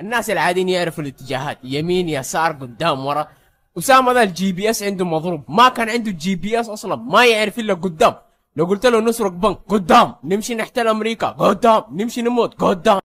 الناس العاديين يعرفوا الاتجاهات يمين يسار قدام ورا اسامه ذا الجي بي اس عنده مضروب ما كان عنده جي بي اس اصلا ما يعرف الا قدام لو قلت له نسرق بنك قدام نمشي نحتل امريكا قدام نمشي نموت قدام